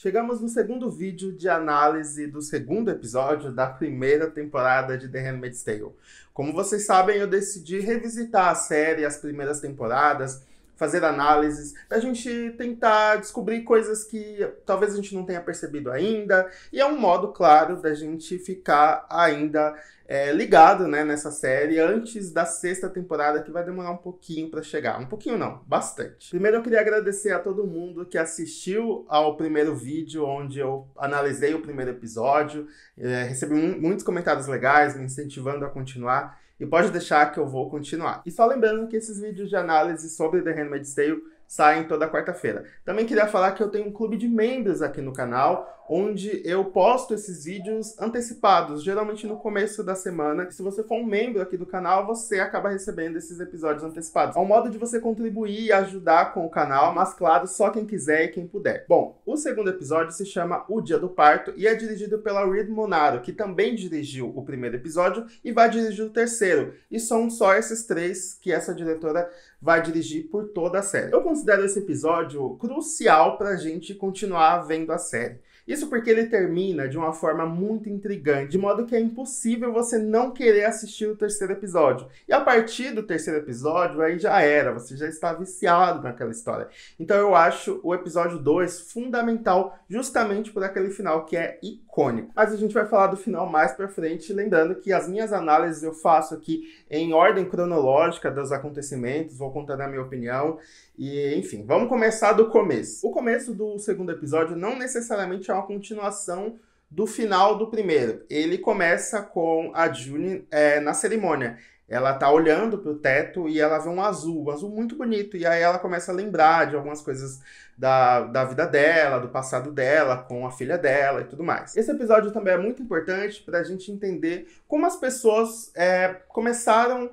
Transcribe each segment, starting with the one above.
Chegamos no segundo vídeo de análise do segundo episódio da primeira temporada de The Handmaid's Tale. Como vocês sabem, eu decidi revisitar a série, as primeiras temporadas, fazer análises, pra gente tentar descobrir coisas que talvez a gente não tenha percebido ainda, e é um modo, claro, da gente ficar ainda é, ligado né, nessa série antes da sexta temporada, que vai demorar um pouquinho para chegar. Um pouquinho não, bastante. Primeiro eu queria agradecer a todo mundo que assistiu ao primeiro vídeo onde eu analisei o primeiro episódio. É, recebi muitos comentários legais me incentivando a continuar. E pode deixar que eu vou continuar. E só lembrando que esses vídeos de análise sobre The Handmaid's Tale saem toda quarta-feira. Também queria falar que eu tenho um clube de membros aqui no canal, onde eu posto esses vídeos antecipados, geralmente no começo da semana. Se você for um membro aqui do canal, você acaba recebendo esses episódios antecipados. É um modo de você contribuir e ajudar com o canal, mas claro, só quem quiser e quem puder. Bom, o segundo episódio se chama O Dia do Parto e é dirigido pela Reed Monaro, que também dirigiu o primeiro episódio e vai dirigir o terceiro. E são só esses três que essa diretora vai dirigir por toda a série. Eu considero esse episódio crucial para a gente continuar vendo a série. Isso porque ele termina de uma forma muito intrigante, de modo que é impossível você não querer assistir o terceiro episódio. E a partir do terceiro episódio, aí já era, você já está viciado naquela história. Então eu acho o episódio 2 fundamental justamente por aquele final que é icônico mas a gente vai falar do final mais para frente, lembrando que as minhas análises eu faço aqui em ordem cronológica dos acontecimentos, vou contar a minha opinião e enfim, vamos começar do começo. O começo do segundo episódio não necessariamente é uma continuação do final do primeiro. Ele começa com a June é, na cerimônia. Ela tá olhando pro teto e ela vê um azul, um azul muito bonito. E aí ela começa a lembrar de algumas coisas da, da vida dela, do passado dela, com a filha dela e tudo mais. Esse episódio também é muito importante para a gente entender como as pessoas é, começaram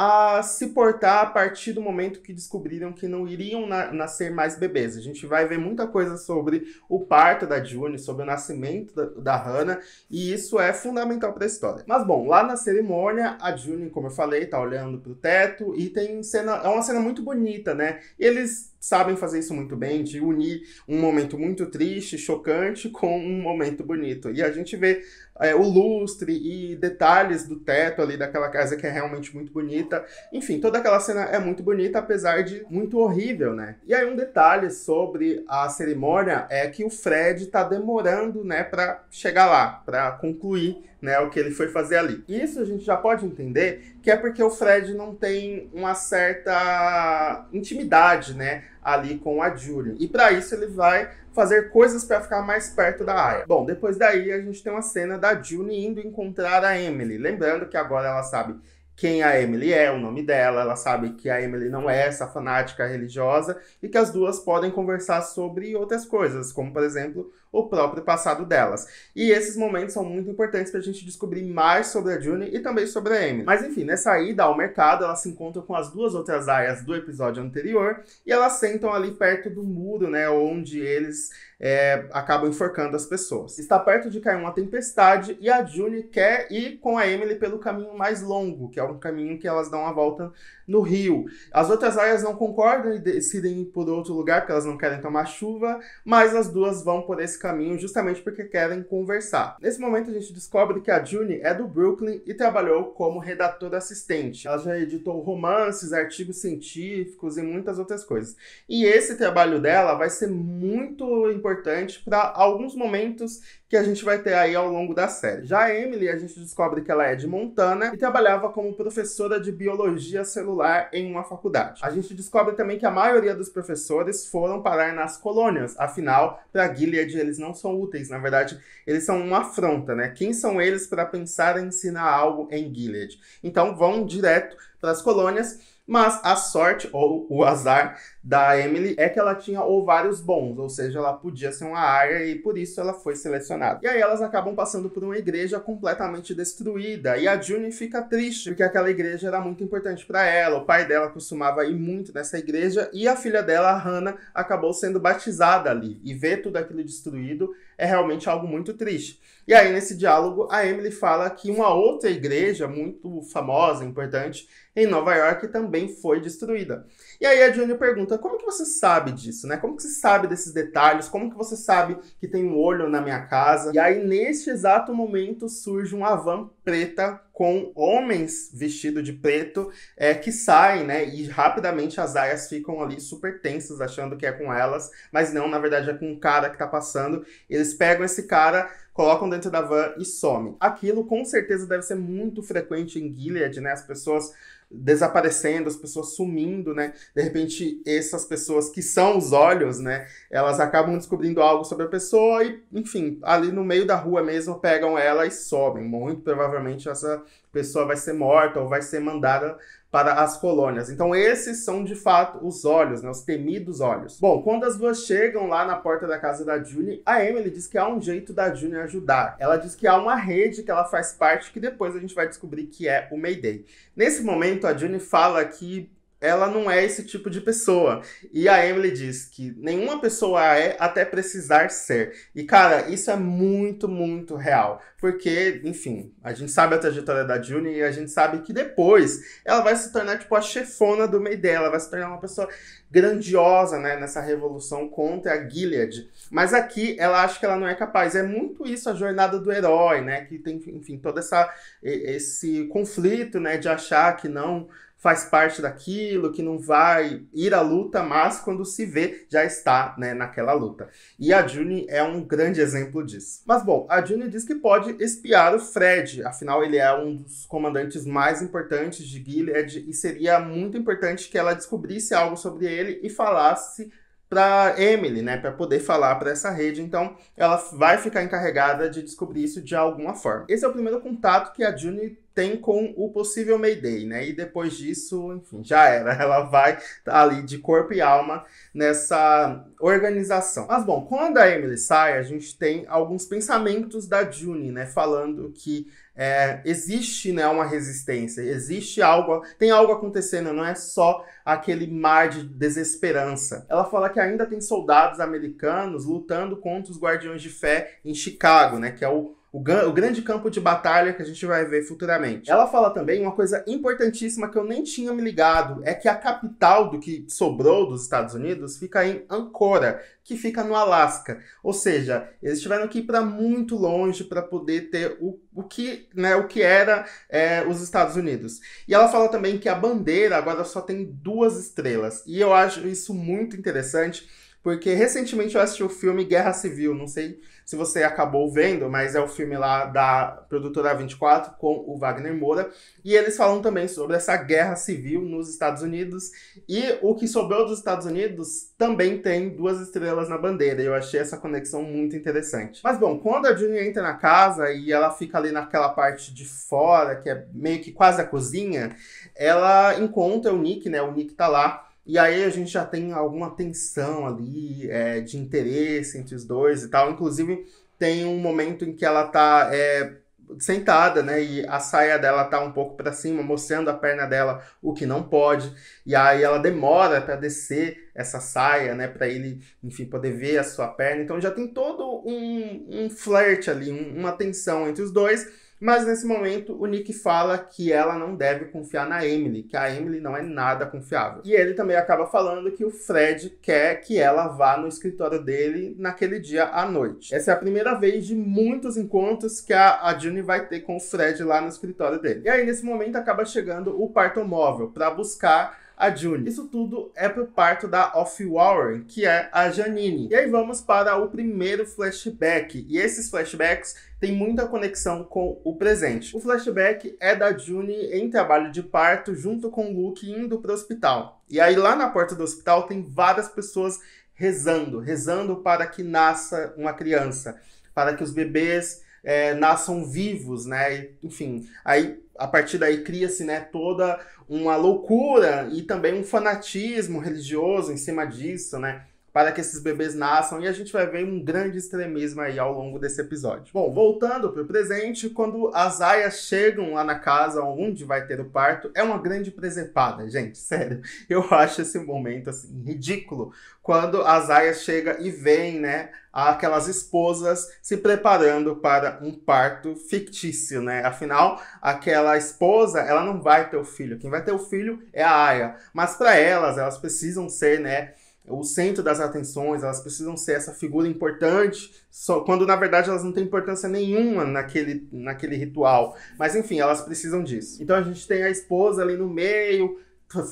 a se portar a partir do momento que descobriram que não iriam na nascer mais bebês. A gente vai ver muita coisa sobre o parto da June, sobre o nascimento da, da Hannah, e isso é fundamental para a história. Mas bom, lá na cerimônia, a June, como eu falei, tá olhando pro teto e tem cena, é uma cena muito bonita, né? E eles sabem fazer isso muito bem, de unir um momento muito triste, chocante, com um momento bonito. E a gente vê é, o lustre e detalhes do teto ali daquela casa que é realmente muito bonita. Enfim, toda aquela cena é muito bonita, apesar de muito horrível, né? E aí um detalhe sobre a cerimônia é que o Fred tá demorando, né, para chegar lá, para concluir né, o que ele foi fazer ali. Isso a gente já pode entender que é porque o Fred não tem uma certa intimidade, né, ali com a Julia. E para isso ele vai fazer coisas para ficar mais perto da Aya. Bom, depois daí a gente tem uma cena da Julie indo encontrar a Emily, lembrando que agora ela sabe quem a Emily é, o nome dela, ela sabe que a Emily não é essa fanática religiosa e que as duas podem conversar sobre outras coisas, como por exemplo o próprio passado delas. E esses momentos são muito importantes para a gente descobrir mais sobre a June e também sobre a Amy. Mas enfim, nessa ida ao mercado, elas se encontram com as duas outras aias do episódio anterior e elas sentam ali perto do muro, né, onde eles é, acabam enforcando as pessoas. Está perto de cair uma tempestade e a June quer ir com a Emily pelo caminho mais longo, que é um caminho que elas dão uma volta no rio. As outras aias não concordam e decidem ir por outro lugar porque elas não querem tomar chuva, mas as duas vão por esse esse caminho justamente porque querem conversar. Nesse momento, a gente descobre que a June é do Brooklyn e trabalhou como redatora assistente. Ela já editou romances, artigos científicos e muitas outras coisas. E esse trabalho dela vai ser muito importante para alguns momentos que a gente vai ter aí ao longo da série. Já a Emily, a gente descobre que ela é de Montana e trabalhava como professora de biologia celular em uma faculdade. A gente descobre também que a maioria dos professores foram parar nas colônias, afinal, para Gilead eles não são úteis, na verdade, eles são uma afronta, né? Quem são eles para pensar em ensinar algo em Gilead? Então vão direto para as colônias mas a sorte ou o azar da Emily é que ela tinha ovários bons, ou seja, ela podia ser uma área e por isso ela foi selecionada. E aí elas acabam passando por uma igreja completamente destruída e a June fica triste porque aquela igreja era muito importante para ela. O pai dela costumava ir muito nessa igreja e a filha dela, a Hannah, acabou sendo batizada ali e vê tudo aquilo destruído é realmente algo muito triste. E aí, nesse diálogo, a Emily fala que uma outra igreja muito famosa, importante, em Nova York também foi destruída. E aí a Junior pergunta, como que você sabe disso, né? Como que você sabe desses detalhes? Como que você sabe que tem um olho na minha casa? E aí, neste exato momento, surge uma van preta com homens vestidos de preto é, que saem, né? E rapidamente as aias ficam ali super tensas, achando que é com elas, mas não, na verdade é com um cara que tá passando. Eles pegam esse cara, colocam dentro da van e somem. Aquilo com certeza deve ser muito frequente em Gilead, né? As pessoas desaparecendo, as pessoas sumindo, né? De repente, essas pessoas que são os olhos, né? Elas acabam descobrindo algo sobre a pessoa e, enfim, ali no meio da rua mesmo pegam ela e sobem. Muito provavelmente essa pessoa vai ser morta ou vai ser mandada para as colônias. Então esses são de fato os olhos, né, os temidos olhos. Bom, quando as duas chegam lá na porta da casa da Julie, a Emily diz que há um jeito da Julie ajudar. Ela diz que há uma rede que ela faz parte que depois a gente vai descobrir que é o Mayday. Nesse momento a Julie fala que ela não é esse tipo de pessoa. E a Emily diz que nenhuma pessoa é até precisar ser. E, cara, isso é muito, muito real. Porque, enfim, a gente sabe a trajetória da Juni e a gente sabe que depois ela vai se tornar, tipo, a chefona do meio dela, vai se tornar uma pessoa grandiosa, né, nessa revolução contra a Gilead. Mas aqui ela acha que ela não é capaz. É muito isso a jornada do herói, né, que tem, enfim, todo essa, esse conflito, né, de achar que não faz parte daquilo, que não vai ir à luta, mas quando se vê, já está né, naquela luta. E a June é um grande exemplo disso. Mas bom, a June diz que pode espiar o Fred, afinal ele é um dos comandantes mais importantes de Gilead e seria muito importante que ela descobrisse algo sobre ele e falasse para Emily, né, para poder falar para essa rede. Então, ela vai ficar encarregada de descobrir isso de alguma forma. Esse é o primeiro contato que a June tem com o possível Mayday, né? E depois disso, enfim, já era. Ela vai ali de corpo e alma nessa organização. Mas bom, quando a Emily sai, a gente tem alguns pensamentos da June, né, falando que é, existe né, uma resistência, existe algo, tem algo acontecendo, não é só aquele mar de desesperança. Ela fala que ainda tem soldados americanos lutando contra os guardiões de fé em Chicago, né, que é o, o, o, grande campo de batalha que a gente vai ver futuramente. Ela fala também uma coisa importantíssima que eu nem tinha me ligado: é que a capital do que sobrou dos Estados Unidos fica em Ancora, que fica no Alasca. Ou seja, eles tiveram que ir para muito longe para poder ter o, o, que, né, o que era é, os Estados Unidos. E ela fala também que a bandeira agora só tem duas estrelas. E eu acho isso muito interessante, porque recentemente eu assisti o filme Guerra Civil, não sei se você acabou vendo, mas é o filme lá da produtora 24 com o Wagner Moura. E eles falam também sobre essa guerra civil nos Estados Unidos. E o que sobrou dos Estados Unidos também tem duas estrelas na bandeira. Eu achei essa conexão muito interessante. Mas bom, quando a Junior entra na casa e ela fica ali naquela parte de fora, que é meio que quase a cozinha, ela encontra o Nick, né? O Nick tá lá e aí a gente já tem alguma tensão ali é, de interesse entre os dois e tal. Inclusive, tem um momento em que ela tá é, sentada, né? E a saia dela tá um pouco para cima, mostrando a perna dela, o que não pode. E aí ela demora para descer essa saia, né? Para ele, enfim, poder ver a sua perna. Então já tem todo um, um flerte ali, um, uma tensão entre os dois. Mas nesse momento, o Nick fala que ela não deve confiar na Emily, que a Emily não é nada confiável. E ele também acaba falando que o Fred quer que ela vá no escritório dele naquele dia à noite. Essa é a primeira vez de muitos encontros que a, a June vai ter com o Fred lá no escritório dele. E aí, nesse momento, acaba chegando o partomóvel para buscar a June. Isso tudo é pro parto da Off Warren, que é a Janine. E aí vamos para o primeiro flashback. E esses flashbacks têm muita conexão com o presente. O flashback é da June em trabalho de parto junto com o Luke indo pro hospital. E aí lá na porta do hospital tem várias pessoas rezando, rezando para que nasça uma criança, para que os bebês é, nasçam vivos, né? Enfim, aí a partir daí cria-se né, toda uma loucura e também um fanatismo religioso em cima disso, né? para que esses bebês nasçam e a gente vai ver um grande extremismo aí ao longo desse episódio. Bom, voltando para o presente, quando as aias chegam lá na casa onde vai ter o parto, é uma grande presepada, gente, sério. Eu acho esse momento assim ridículo quando as aias chega e vem, né, aquelas esposas se preparando para um parto fictício, né? Afinal, aquela esposa, ela não vai ter o filho. Quem vai ter o filho é a aia. Mas para elas, elas precisam ser, né, o centro das atenções, elas precisam ser essa figura importante, só, quando na verdade elas não têm importância nenhuma naquele, naquele ritual. Mas enfim, elas precisam disso. Então a gente tem a esposa ali no meio,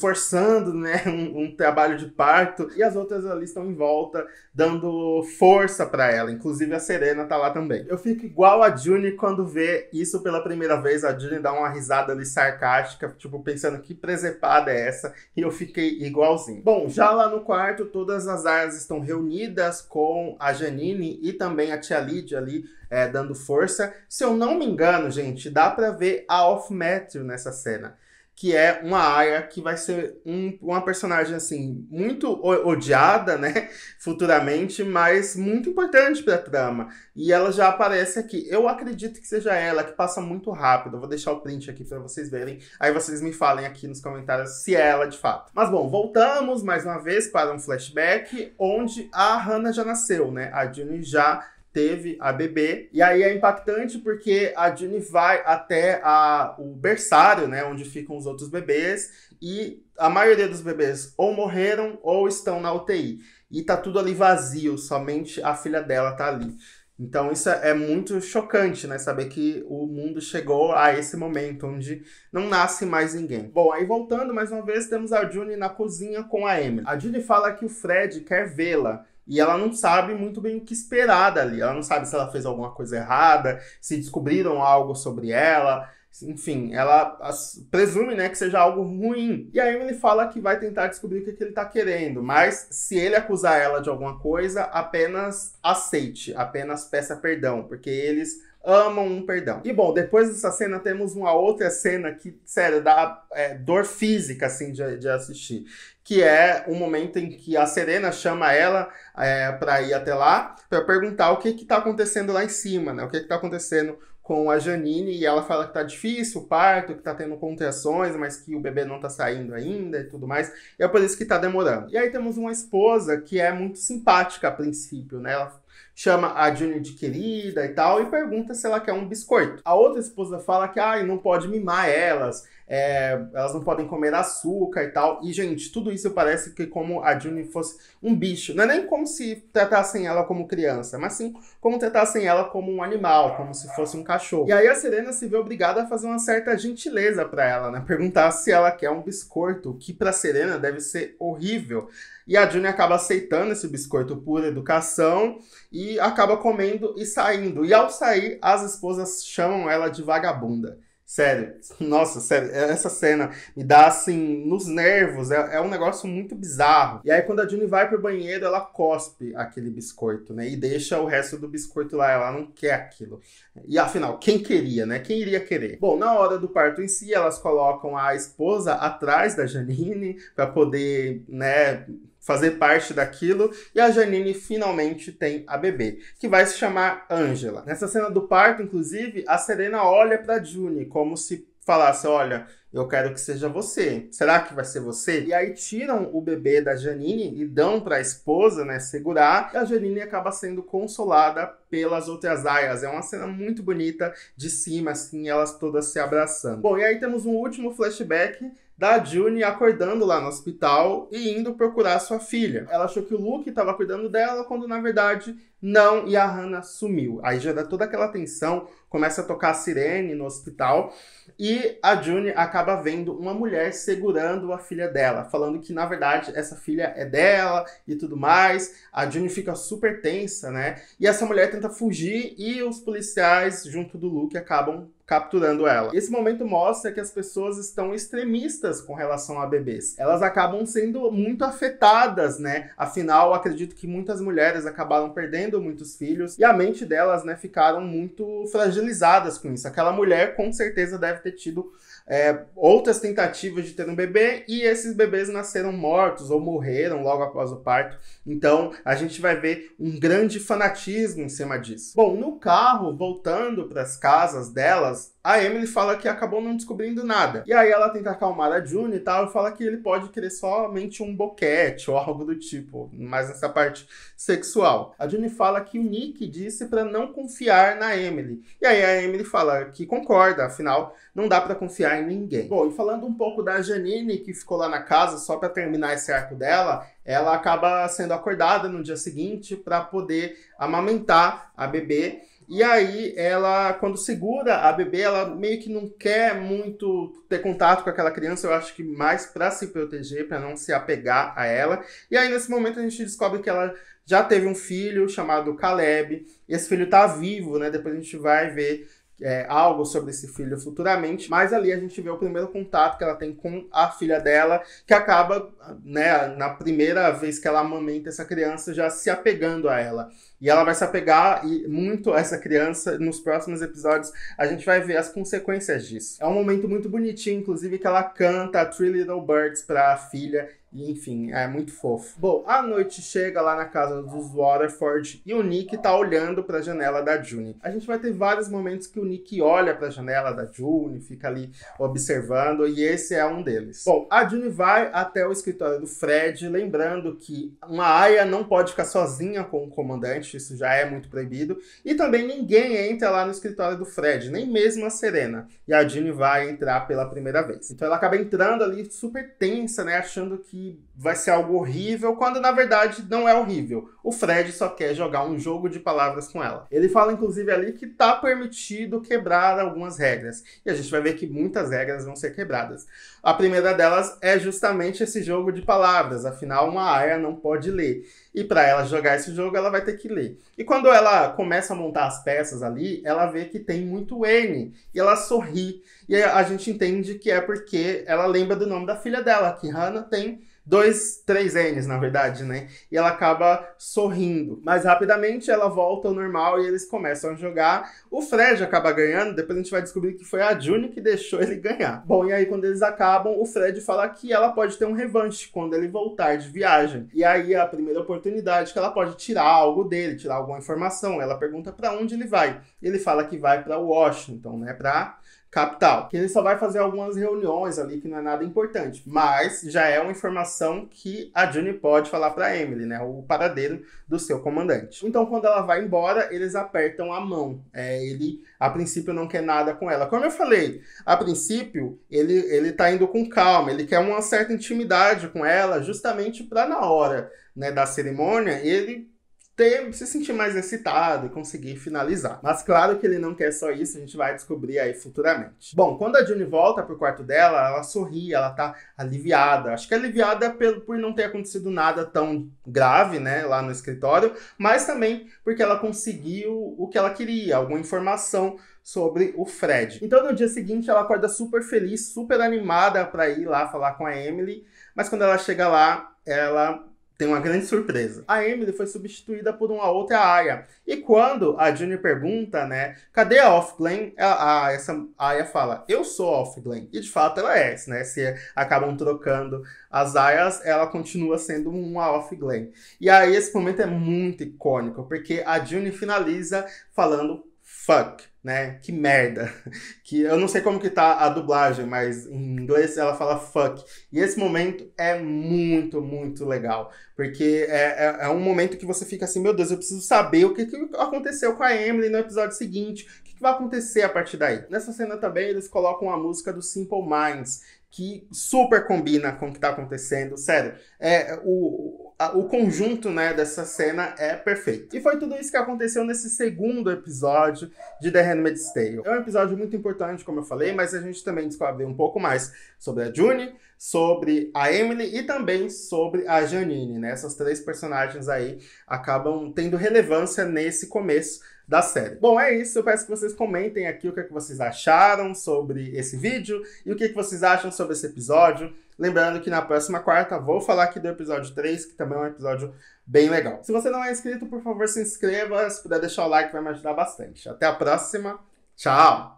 forçando né, um, um, trabalho de parto, e as outras ali estão em volta, dando força para ela. Inclusive a Serena tá lá também. Eu fico igual a June quando vê isso pela primeira vez. A June dá uma risada ali sarcástica, tipo, pensando que presepada é essa, e eu fiquei igualzinho. Bom, já lá no quarto, todas as áreas estão reunidas com a Janine e também a tia Lídia ali. É, dando força. Se eu não me engano, gente, dá para ver a Off Matthew nessa cena que é uma Aya que vai ser um, uma personagem assim muito odiada, né, futuramente, mas muito importante para a trama. E ela já aparece aqui. Eu acredito que seja ela que passa muito rápido. Eu vou deixar o print aqui para vocês verem. Aí vocês me falem aqui nos comentários se é ela de fato. Mas bom, voltamos mais uma vez para um flashback onde a Hannah já nasceu, né? A June já teve a bebê. E aí é impactante porque a June vai até a, o berçário, né, onde ficam os outros bebês, e a maioria dos bebês ou morreram ou estão na UTI. E tá tudo ali vazio, somente a filha dela tá ali. Então isso é, é muito chocante, né? Saber que o mundo chegou a esse momento onde não nasce mais ninguém. Bom, aí voltando mais uma vez, temos a June na cozinha com a Emily. A June fala que o Fred quer vê-la, e ela não sabe muito bem o que esperar dali. Ela não sabe se ela fez alguma coisa errada, se descobriram algo sobre ela. Enfim, ela as, presume né, que seja algo ruim. E a Emily fala que vai tentar descobrir o que, é que ele está querendo. Mas se ele acusar ela de alguma coisa, apenas aceite, apenas peça perdão. Porque eles amam um perdão. E bom, depois dessa cena temos uma outra cena que, sério, dá é, dor física, assim, de, de assistir que é um momento em que a Serena chama ela é, para ir até lá para perguntar o que que tá acontecendo lá em cima, né? O que que tá acontecendo com a Janine e ela fala que tá difícil o parto, que tá tendo contrações, mas que o bebê não tá saindo ainda e tudo mais. E é por isso que tá demorando. E aí temos uma esposa que é muito simpática a princípio, né? Ela chama a Junior de querida e tal e pergunta se ela quer um biscoito. A outra esposa fala que, ai, ah, não pode mimar elas, é, elas não podem comer açúcar e tal. E, gente, tudo isso parece que como a June fosse um bicho. Não é nem como se tratassem ela como criança, mas sim como tratassem ela como um animal, como se fosse um cachorro. E aí a Serena se vê obrigada a fazer uma certa gentileza para ela, né? Perguntar se ela quer um biscoito, que para Serena deve ser horrível. E a June acaba aceitando esse biscoito por educação e acaba comendo e saindo. E ao sair, as esposas chamam ela de vagabunda. Sério, nossa, sério, é, essa cena me dá assim nos nervos, é, é, um negócio muito bizarro. E aí, quando a Juni vai pro banheiro, ela cospe aquele biscoito, né? E deixa o resto do biscoito lá, ela não quer aquilo. E afinal, quem queria, né? Quem iria querer? Bom, na hora do parto em si, elas colocam a esposa atrás da Janine para poder, né? fazer parte daquilo e a Janine finalmente tem a bebê, que vai se chamar Angela. Nessa cena do parto, inclusive, a Serena olha para June como se falasse, olha, eu quero que seja você. Será que vai ser você? E aí tiram o bebê da Janine e dão para a esposa, né, segurar. E a Janine acaba sendo consolada pelas outras aias. É uma cena muito bonita de cima, assim, elas todas se abraçando. Bom, e aí temos um último flashback da June acordando lá no hospital e indo procurar sua filha. Ela achou que o Luke estava cuidando dela, quando na verdade não, e a Hannah sumiu. Aí já dá toda aquela tensão, começa a tocar a sirene no hospital e a June acaba vendo uma mulher segurando a filha dela, falando que na verdade essa filha é dela e tudo mais. A June fica super tensa, né? E essa mulher tenta fugir e os policiais junto do Luke acabam capturando ela. Esse momento mostra que as pessoas estão extremistas com relação a bebês. Elas acabam sendo muito afetadas, né? Afinal, acredito que muitas mulheres acabaram perdendo tendo muitos filhos, e a mente delas, né, ficaram muito fragilizadas com isso. Aquela mulher com certeza deve ter tido é, outras tentativas de ter um bebê e esses bebês nasceram mortos ou morreram logo após o parto. Então a gente vai ver um grande fanatismo em cima disso. Bom, no carro, voltando para as casas delas, a Emily fala que acabou não descobrindo nada. E aí ela tenta acalmar a June e tal, e fala que ele pode querer somente um boquete ou algo do tipo, mas nessa parte sexual. A June fala que o Nick disse para não confiar na Emily. E aí a Emily fala que concorda, afinal não dá para confiar em ninguém. Bom, e falando um pouco da Janine que ficou lá na casa só para terminar esse arco dela, ela acaba sendo acordada no dia seguinte para poder amamentar a bebê e aí, ela, quando segura a bebê, ela meio que não quer muito ter contato com aquela criança, eu acho que mais para se proteger, para não se apegar a ela. E aí, nesse momento, a gente descobre que ela já teve um filho chamado Caleb. e Esse filho tá vivo, né? Depois a gente vai ver é, algo sobre esse filho futuramente, mas ali a gente vê o primeiro contato que ela tem com a filha dela, que acaba, né, na primeira vez que ela amamenta essa criança, já se apegando a ela. E ela vai se apegar e muito a essa criança. Nos próximos episódios, a gente vai ver as consequências disso. É um momento muito bonitinho, inclusive, que ela canta Three Little Birds para a filha. E, enfim, é muito fofo. Bom, a noite chega lá na casa dos Waterford e o Nick tá olhando para a janela da June. A gente vai ter vários momentos que o Nick olha para a janela da June, fica ali observando, e esse é um deles. Bom, a June vai até o escritório do Fred, lembrando que uma Aya não pode ficar sozinha com o comandante isso já é muito proibido. E também ninguém entra lá no escritório do Fred, nem mesmo a Serena. E a Ginny vai entrar pela primeira vez. Então ela acaba entrando ali super tensa, né? Achando que vai ser algo horrível, quando na verdade não é horrível. O Fred só quer jogar um jogo de palavras com ela. Ele fala, inclusive, ali que tá permitido quebrar algumas regras. E a gente vai ver que muitas regras vão ser quebradas. A primeira delas é justamente esse jogo de palavras. Afinal, uma Aya não pode ler. E para ela jogar esse jogo, ela vai ter que e quando ela começa a montar as peças ali, ela vê que tem muito N. E ela sorri. E a gente entende que é porque ela lembra do nome da filha dela, que Hannah tem dois, três N's, na verdade, né? E ela acaba sorrindo. Mas rapidamente ela volta ao normal e eles começam a jogar. O Fred acaba ganhando, depois a gente vai descobrir que foi a June que deixou ele ganhar. Bom, e aí quando eles acabam, o Fred fala que ela pode ter um revanche quando ele voltar de viagem. E aí é a primeira oportunidade que ela pode tirar algo dele, tirar alguma informação. Ela pergunta para onde ele vai. Ele fala que vai para Washington, né? Para capital. Que ele só vai fazer algumas reuniões ali, que não é nada importante. Mas já é uma informação que a June pode falar para Emily, né? O paradeiro do seu comandante. Então, quando ela vai embora, eles apertam a mão. É, ele, a princípio, não quer nada com ela. Como eu falei, a princípio, ele, ele tá indo com calma, ele quer uma certa intimidade com ela, justamente para na hora né, da cerimônia ele ter, se sentir mais excitado e conseguir finalizar. Mas claro que ele não quer só isso, a gente vai descobrir aí futuramente. Bom, quando a June volta pro quarto dela, ela sorri, ela tá aliviada. Acho que aliviada é pelo, por não ter acontecido nada tão grave, né, lá no escritório, mas também porque ela conseguiu o que ela queria, alguma informação sobre o Fred. Então no dia seguinte ela acorda super feliz, super animada para ir lá falar com a Emily, mas quando ela chega lá, ela tem uma grande surpresa. A Emily foi substituída por uma outra Aya, E quando a June pergunta, né, cadê a Off-Glen? A, essa Aya fala, eu sou Off-Glen. E de fato ela é, né? Se acabam trocando as ayas, ela continua sendo uma Off-Glen. E aí esse momento é muito icônico, porque a June finaliza falando fuck né? Que merda. Que eu não sei como que tá a dublagem, mas em inglês ela fala fuck. E esse momento é muito, muito legal. Porque é, é, é um momento que você fica assim, meu Deus, eu preciso saber o que, que aconteceu com a Emily no episódio seguinte. O que, que vai acontecer a partir daí? Nessa cena também eles colocam a música do Simple Minds, que super combina com o que tá acontecendo. Sério, é o o conjunto né, dessa cena é perfeito. E foi tudo isso que aconteceu nesse segundo episódio de The Handmaid's Tale. É um episódio muito importante, como eu falei, mas a gente também descobre um pouco mais sobre a June, sobre a Emily e também sobre a Janine. Né? Essas três personagens aí acabam tendo relevância nesse começo da série. Bom, é isso. Eu peço que vocês comentem aqui o que, é que vocês acharam sobre esse vídeo e o que, é que vocês acham sobre esse episódio. Lembrando que na próxima quarta vou falar aqui do episódio 3, que também é um episódio bem legal. Se você não é inscrito, por favor, se inscreva. Se puder deixar o like, vai me ajudar bastante. Até a próxima. Tchau!